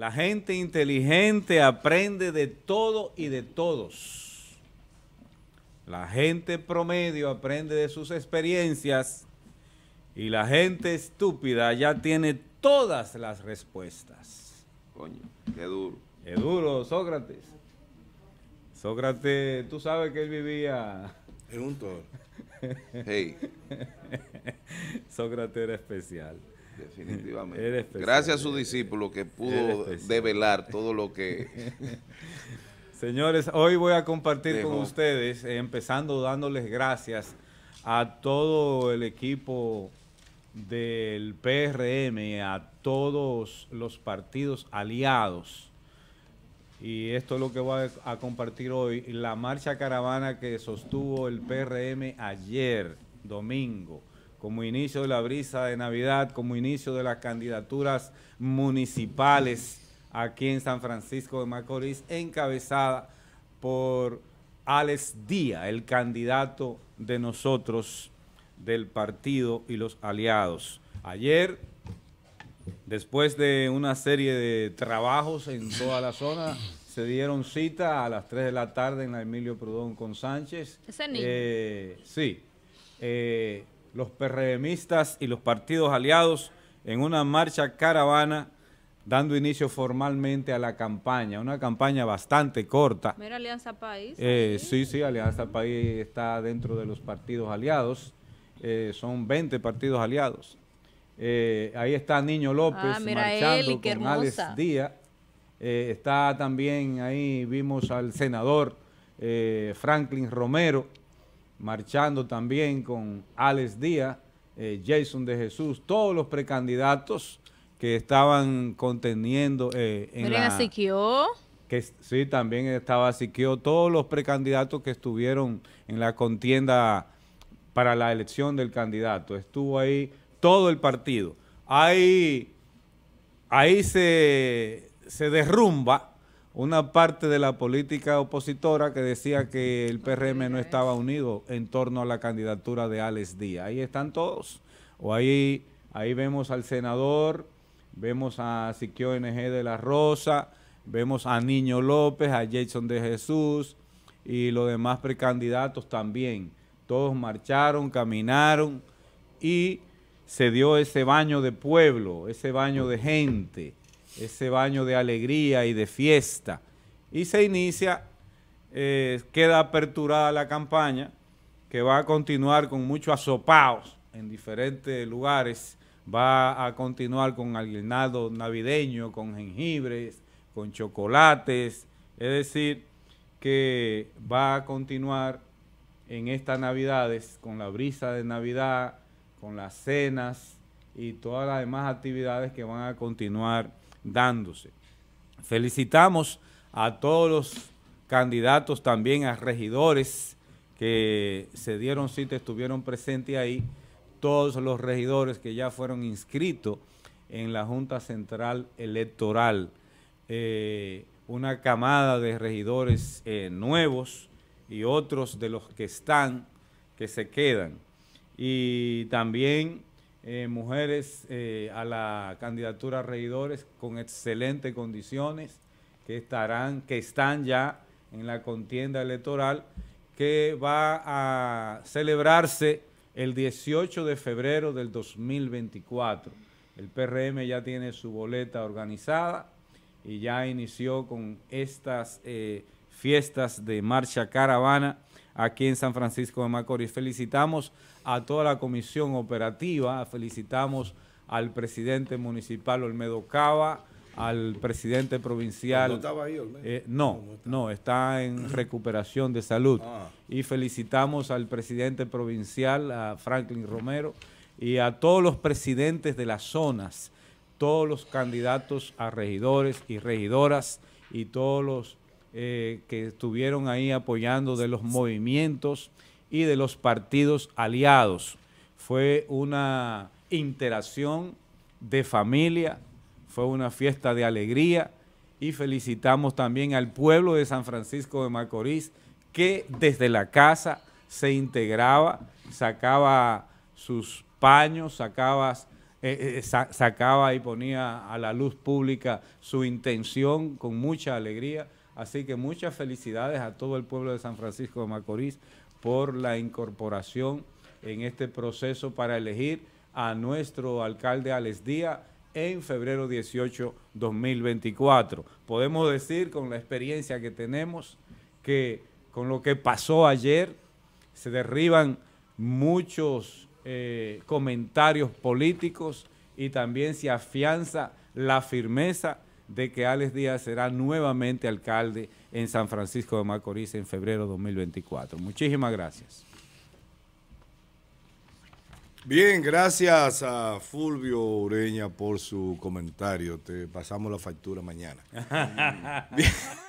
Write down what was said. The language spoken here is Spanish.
La gente inteligente aprende de todo y de todos. La gente promedio aprende de sus experiencias y la gente estúpida ya tiene todas las respuestas. Coño, qué duro. Qué duro, Sócrates. Sócrates, tú sabes que él vivía... En un toro. Hey. Sócrates era especial. Definitivamente. Gracias a su discípulo que pudo develar todo lo que... Señores, hoy voy a compartir con ustedes, eh, empezando dándoles gracias a todo el equipo del PRM, a todos los partidos aliados. Y esto es lo que voy a compartir hoy, la marcha caravana que sostuvo el PRM ayer, domingo como inicio de la brisa de Navidad, como inicio de las candidaturas municipales aquí en San Francisco de Macorís, encabezada por Alex Díaz, el candidato de nosotros del partido y los aliados. Ayer, después de una serie de trabajos en toda la zona, se dieron cita a las 3 de la tarde en la Emilio Prudón con Sánchez. Eh, sí. Eh, los PRMistas y los partidos aliados en una marcha caravana dando inicio formalmente a la campaña, una campaña bastante corta. Mira, Alianza País. Eh, sí, sí, Alianza País está dentro de los partidos aliados, eh, son 20 partidos aliados. Eh, ahí está Niño López ah, marchando con Alex Díaz. está también ahí, vimos al senador Franklin Romero, marchando también con Alex Díaz, eh, Jason de Jesús, todos los precandidatos que estaban conteniendo eh, en Miren Que, sí, también estaba Siquio, todos los precandidatos que estuvieron en la contienda para la elección del candidato. Estuvo ahí todo el partido. Ahí, ahí se, se derrumba una parte de la política opositora que decía que el PRM no estaba unido en torno a la candidatura de Alex Díaz. Ahí están todos. O ahí, ahí vemos al senador, vemos a Siquio NG de la Rosa, vemos a Niño López, a Jason de Jesús y los demás precandidatos también. Todos marcharon, caminaron y se dio ese baño de pueblo, ese baño de gente ese baño de alegría y de fiesta. Y se inicia, eh, queda aperturada la campaña, que va a continuar con muchos asopaos en diferentes lugares. Va a continuar con aguinaldo navideño, con jengibres, con chocolates. Es decir, que va a continuar en estas navidades con la brisa de Navidad, con las cenas y todas las demás actividades que van a continuar dándose. Felicitamos a todos los candidatos también a regidores que se dieron cita, estuvieron presentes ahí, todos los regidores que ya fueron inscritos en la Junta Central Electoral. Eh, una camada de regidores eh, nuevos y otros de los que están, que se quedan. Y también eh, mujeres eh, a la candidatura a regidores con excelentes condiciones que estarán, que están ya en la contienda electoral que va a celebrarse el 18 de febrero del 2024. El PRM ya tiene su boleta organizada y ya inició con estas eh, fiestas de marcha caravana aquí en San Francisco de Macorís. Felicitamos a toda la comisión operativa, felicitamos al presidente municipal Olmedo Cava, al presidente provincial. ¿No estaba ahí, Olmedo? Eh, no, no, está? en recuperación de salud. Ah. Y felicitamos al presidente provincial, a Franklin Romero, y a todos los presidentes de las zonas, todos los candidatos a regidores y regidoras y todos los eh, que estuvieron ahí apoyando de los movimientos y de los partidos aliados. Fue una interacción de familia, fue una fiesta de alegría y felicitamos también al pueblo de San Francisco de Macorís que desde la casa se integraba, sacaba sus paños, sacaba eh, eh, y ponía a la luz pública su intención con mucha alegría. Así que muchas felicidades a todo el pueblo de San Francisco de Macorís por la incorporación en este proceso para elegir a nuestro alcalde Alex Díaz en febrero 18, 2024. Podemos decir con la experiencia que tenemos que con lo que pasó ayer se derriban muchos eh, comentarios políticos y también se afianza la firmeza de que Alex Díaz será nuevamente alcalde en San Francisco de Macorís en febrero de 2024. Muchísimas gracias. Bien, gracias a Fulvio Ureña por su comentario. Te pasamos la factura mañana.